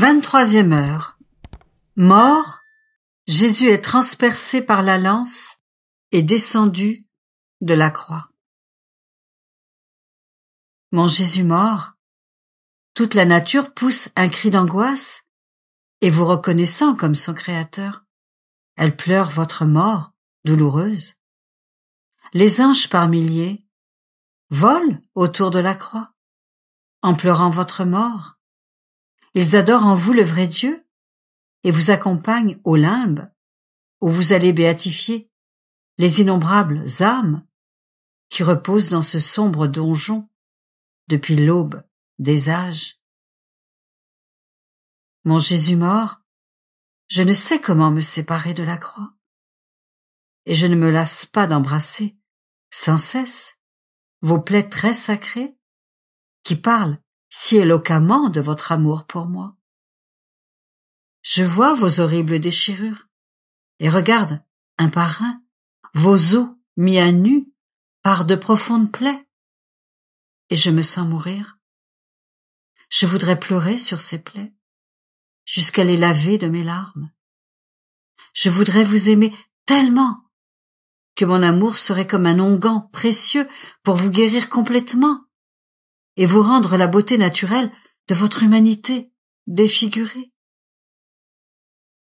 Vingt-troisième heure. Mort, Jésus est transpercé par la lance et descendu de la croix. Mon Jésus mort, toute la nature pousse un cri d'angoisse et vous reconnaissant comme son créateur. Elle pleure votre mort douloureuse. Les anges par milliers volent autour de la croix en pleurant votre mort ils adorent en vous le vrai Dieu et vous accompagnent au limbe, où vous allez béatifier les innombrables âmes qui reposent dans ce sombre donjon depuis l'aube des âges. Mon Jésus mort, je ne sais comment me séparer de la croix, et je ne me lasse pas d'embrasser sans cesse vos plaies très sacrées qui parlent si éloquemment de votre amour pour moi. Je vois vos horribles déchirures, et regarde, un par un, vos os mis à nu par de profondes plaies, et je me sens mourir. Je voudrais pleurer sur ces plaies, jusqu'à les laver de mes larmes. Je voudrais vous aimer tellement que mon amour serait comme un onguent précieux pour vous guérir complètement et vous rendre la beauté naturelle de votre humanité défigurée.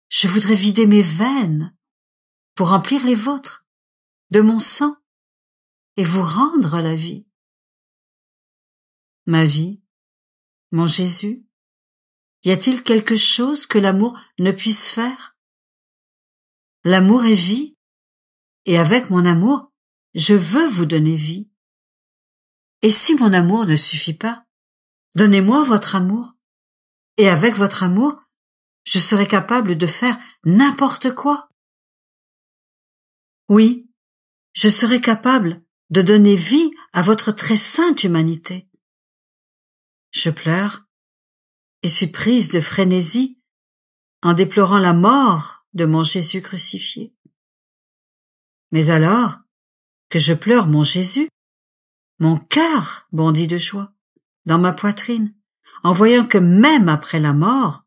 Je voudrais vider mes veines pour remplir les vôtres de mon sang et vous rendre la vie. Ma vie, mon Jésus, y a-t-il quelque chose que l'amour ne puisse faire L'amour est vie, et avec mon amour, je veux vous donner vie. Et si mon amour ne suffit pas, donnez-moi votre amour. Et avec votre amour, je serai capable de faire n'importe quoi. Oui, je serai capable de donner vie à votre très sainte humanité. Je pleure et suis prise de frénésie en déplorant la mort de mon Jésus crucifié. Mais alors que je pleure mon Jésus, mon cœur bondit de joie dans ma poitrine en voyant que même après la mort,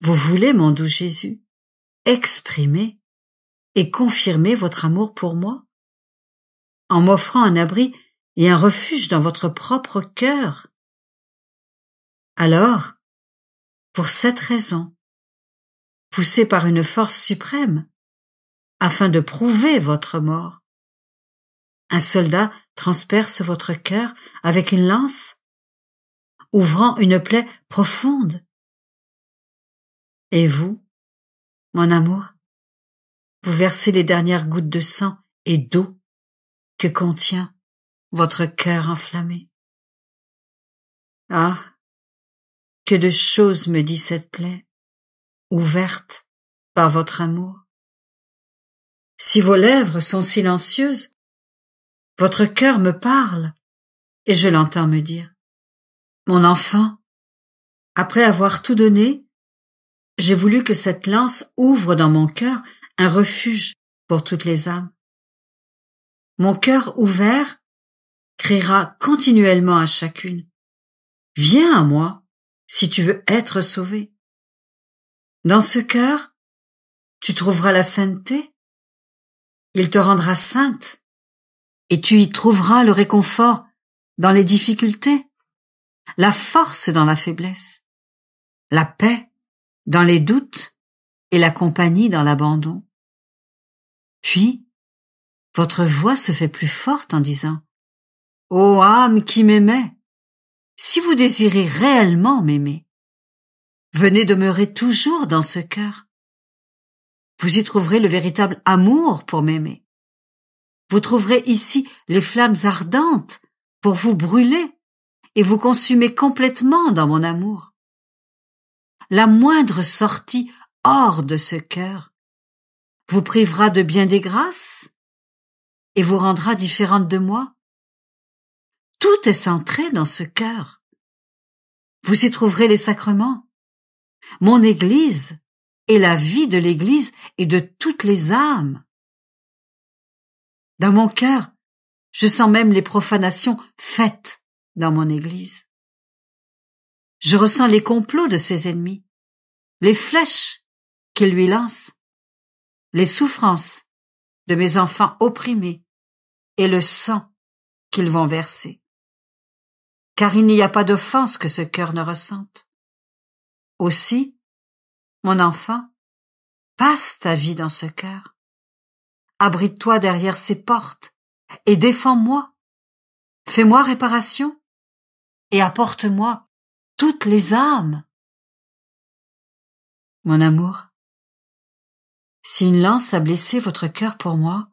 vous voulez, mon doux Jésus, exprimer et confirmer votre amour pour moi en m'offrant un abri et un refuge dans votre propre cœur. Alors, pour cette raison, poussé par une force suprême, afin de prouver votre mort, un soldat transperce votre cœur avec une lance, ouvrant une plaie profonde. Et vous, mon amour, vous versez les dernières gouttes de sang et d'eau que contient votre cœur enflammé. Ah, que de choses me dit cette plaie, ouverte par votre amour. Si vos lèvres sont silencieuses, votre cœur me parle, et je l'entends me dire. Mon enfant, après avoir tout donné, j'ai voulu que cette lance ouvre dans mon cœur un refuge pour toutes les âmes. Mon cœur ouvert criera continuellement à chacune. Viens à moi si tu veux être sauvé. Dans ce cœur, tu trouveras la sainteté. Il te rendra sainte. Et tu y trouveras le réconfort dans les difficultés, la force dans la faiblesse, la paix dans les doutes et la compagnie dans l'abandon. Puis, votre voix se fait plus forte en disant Ô âme qui m'aimait, si vous désirez réellement m'aimer, venez demeurer toujours dans ce cœur. Vous y trouverez le véritable amour pour m'aimer. Vous trouverez ici les flammes ardentes pour vous brûler et vous consumer complètement dans mon amour. La moindre sortie hors de ce cœur vous privera de bien des grâces et vous rendra différente de moi. Tout est centré dans ce cœur. Vous y trouverez les sacrements, mon Église et la vie de l'Église et de toutes les âmes. Dans mon cœur, je sens même les profanations faites dans mon Église. Je ressens les complots de ses ennemis, les flèches qu'ils lui lancent, les souffrances de mes enfants opprimés et le sang qu'ils vont verser. Car il n'y a pas d'offense que ce cœur ne ressente. Aussi, mon enfant, passe ta vie dans ce cœur abrite-toi derrière ces portes, et défends-moi. Fais-moi réparation, et apporte-moi toutes les âmes. Mon amour, si une lance a blessé votre cœur pour moi,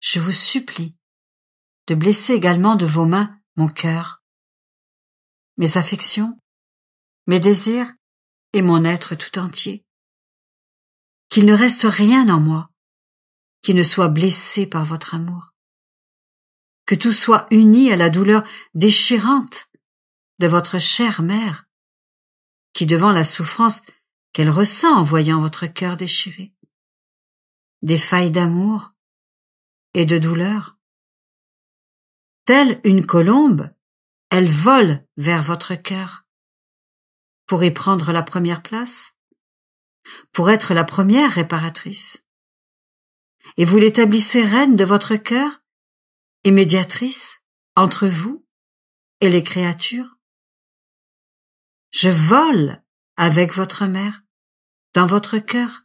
je vous supplie de blesser également de vos mains mon cœur, mes affections, mes désirs et mon être tout entier. Qu'il ne reste rien en moi qui ne soit blessé par votre amour. Que tout soit uni à la douleur déchirante de votre chère mère, qui devant la souffrance qu'elle ressent en voyant votre cœur déchiré, des failles d'amour et de douleur. Telle une colombe, elle vole vers votre cœur pour y prendre la première place, pour être la première réparatrice et vous l'établissez reine de votre cœur et médiatrice entre vous et les créatures. Je vole avec votre mère dans votre cœur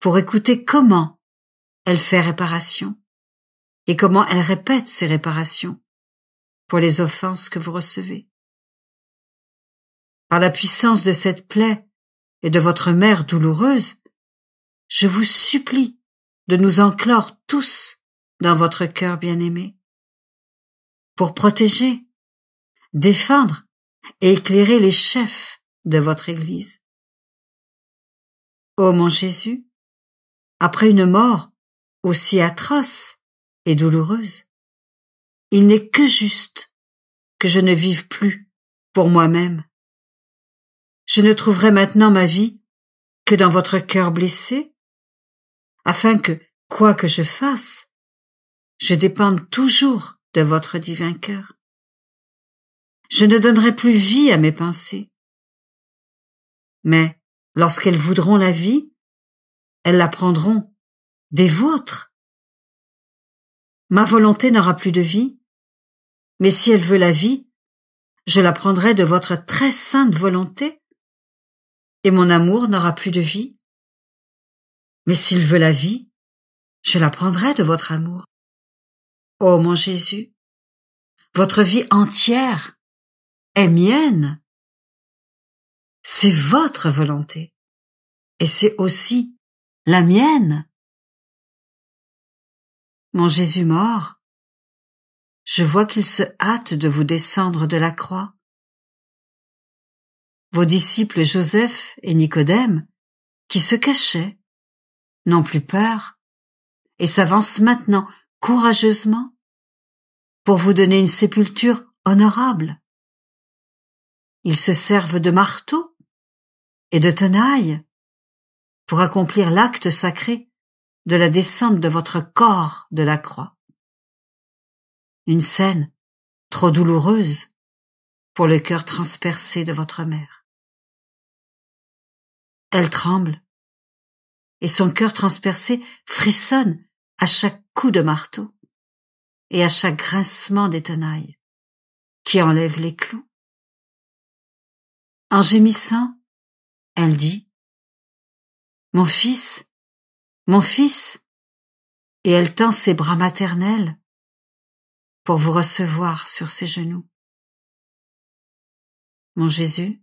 pour écouter comment elle fait réparation et comment elle répète ses réparations pour les offenses que vous recevez. Par la puissance de cette plaie et de votre mère douloureuse, je vous supplie de nous enclore tous dans votre cœur bien-aimé, pour protéger, défendre et éclairer les chefs de votre Église. Ô mon Jésus, après une mort aussi atroce et douloureuse, il n'est que juste que je ne vive plus pour moi-même. Je ne trouverai maintenant ma vie que dans votre cœur blessé afin que, quoi que je fasse, je dépende toujours de votre divin cœur. Je ne donnerai plus vie à mes pensées. Mais, lorsqu'elles voudront la vie, elles la prendront des vôtres. Ma volonté n'aura plus de vie, mais si elle veut la vie, je la prendrai de votre très sainte volonté, et mon amour n'aura plus de vie, mais s'il veut la vie, je la prendrai de votre amour. Ô mon Jésus, votre vie entière est mienne. C'est votre volonté, et c'est aussi la mienne. Mon Jésus mort, je vois qu'il se hâte de vous descendre de la croix. Vos disciples Joseph et Nicodème, qui se cachaient, n'ont plus peur, et s'avancent maintenant courageusement pour vous donner une sépulture honorable. Ils se servent de marteaux et de tenailles pour accomplir l'acte sacré de la descente de votre corps de la croix. Une scène trop douloureuse pour le cœur transpercé de votre mère. Elle tremble et son cœur transpercé frissonne à chaque coup de marteau et à chaque grincement des tenailles qui enlèvent les clous. En gémissant, elle dit Mon fils, mon fils, et elle tend ses bras maternels pour vous recevoir sur ses genoux. Mon Jésus,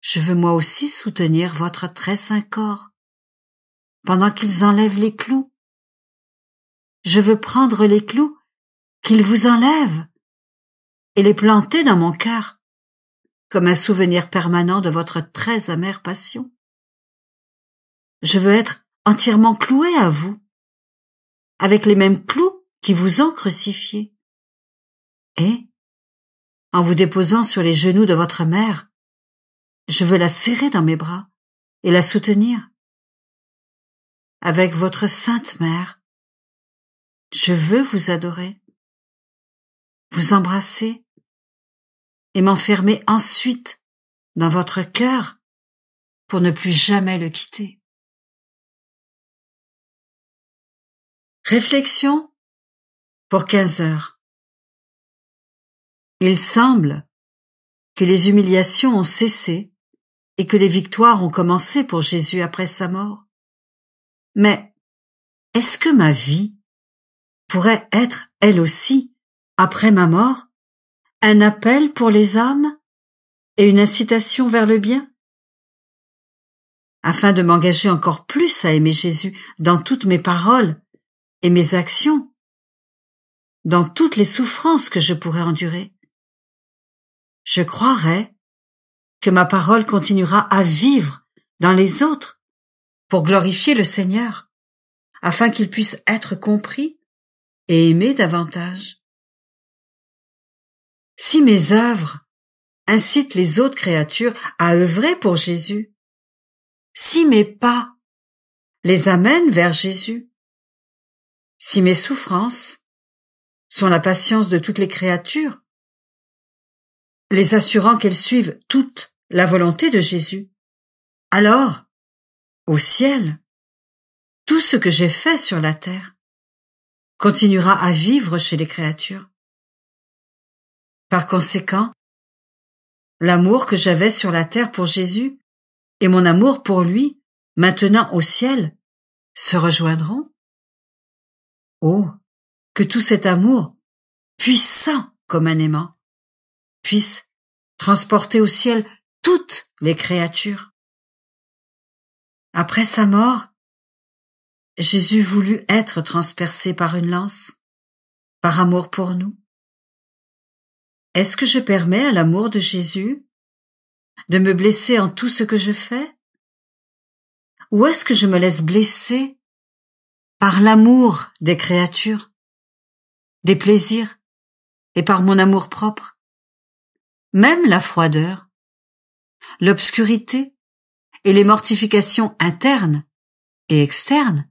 je veux moi aussi soutenir votre très saint corps pendant qu'ils enlèvent les clous. Je veux prendre les clous qu'ils vous enlèvent et les planter dans mon cœur comme un souvenir permanent de votre très amère passion. Je veux être entièrement cloué à vous, avec les mêmes clous qui vous ont crucifié. Et, en vous déposant sur les genoux de votre mère, je veux la serrer dans mes bras et la soutenir avec votre Sainte Mère. Je veux vous adorer, vous embrasser et m'enfermer ensuite dans votre cœur pour ne plus jamais le quitter. Réflexion pour 15 heures. Il semble que les humiliations ont cessé et que les victoires ont commencé pour Jésus après sa mort. Mais est-ce que ma vie pourrait être, elle aussi, après ma mort, un appel pour les âmes et une incitation vers le bien Afin de m'engager encore plus à aimer Jésus dans toutes mes paroles et mes actions, dans toutes les souffrances que je pourrais endurer. Je croirais que ma parole continuera à vivre dans les autres pour glorifier le Seigneur, afin qu'il puisse être compris et aimé davantage. Si mes œuvres incitent les autres créatures à œuvrer pour Jésus, si mes pas les amènent vers Jésus, si mes souffrances sont la patience de toutes les créatures, les assurant qu'elles suivent toute la volonté de Jésus, alors au ciel, tout ce que j'ai fait sur la terre continuera à vivre chez les créatures. Par conséquent, l'amour que j'avais sur la terre pour Jésus et mon amour pour lui, maintenant au ciel, se rejoindront. Oh, que tout cet amour, puissant comme un aimant, puisse transporter au ciel toutes les créatures. Après sa mort, Jésus voulut être transpercé par une lance, par amour pour nous. Est-ce que je permets à l'amour de Jésus de me blesser en tout ce que je fais Ou est-ce que je me laisse blesser par l'amour des créatures, des plaisirs, et par mon amour propre Même la froideur, l'obscurité, et les mortifications internes et externes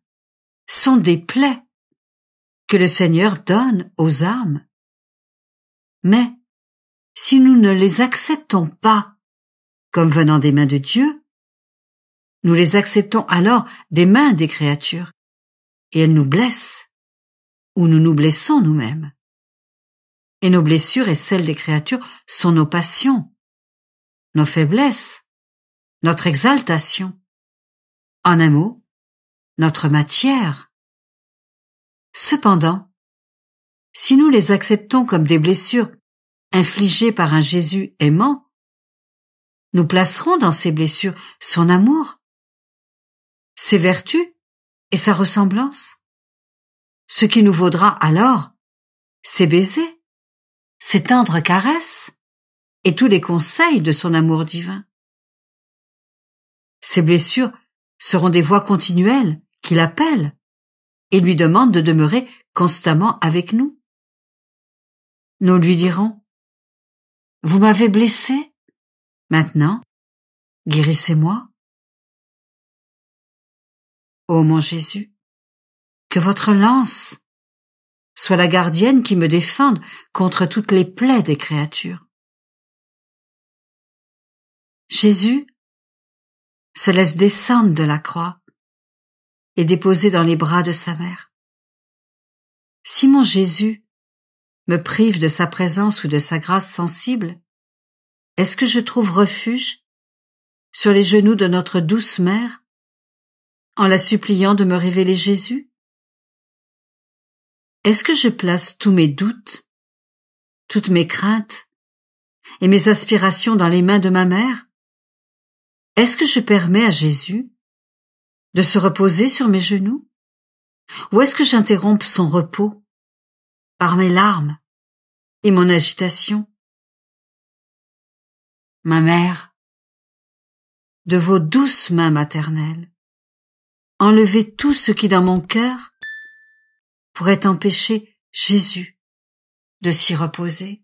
sont des plaies que le Seigneur donne aux âmes. Mais si nous ne les acceptons pas comme venant des mains de Dieu, nous les acceptons alors des mains des créatures, et elles nous blessent, ou nous nous blessons nous-mêmes. Et nos blessures et celles des créatures sont nos passions, nos faiblesses, notre exaltation, en un mot, notre matière. Cependant, si nous les acceptons comme des blessures infligées par un Jésus aimant, nous placerons dans ces blessures son amour, ses vertus et sa ressemblance, ce qui nous vaudra alors ses baisers, ses tendres caresses et tous les conseils de son amour divin. Ces blessures seront des voix continuelles qu'il appelle et lui demandent de demeurer constamment avec nous. Nous lui dirons Vous m'avez blessé Maintenant, guérissez-moi. Ô mon Jésus, que votre lance soit la gardienne qui me défende contre toutes les plaies des créatures. Jésus, se laisse descendre de la croix et déposer dans les bras de sa mère. Si mon Jésus me prive de sa présence ou de sa grâce sensible, est-ce que je trouve refuge sur les genoux de notre douce mère en la suppliant de me révéler Jésus Est-ce que je place tous mes doutes, toutes mes craintes et mes aspirations dans les mains de ma mère est-ce que je permets à Jésus de se reposer sur mes genoux Ou est-ce que j'interrompe son repos par mes larmes et mon agitation Ma mère, de vos douces mains maternelles, enlevez tout ce qui dans mon cœur pourrait empêcher Jésus de s'y reposer.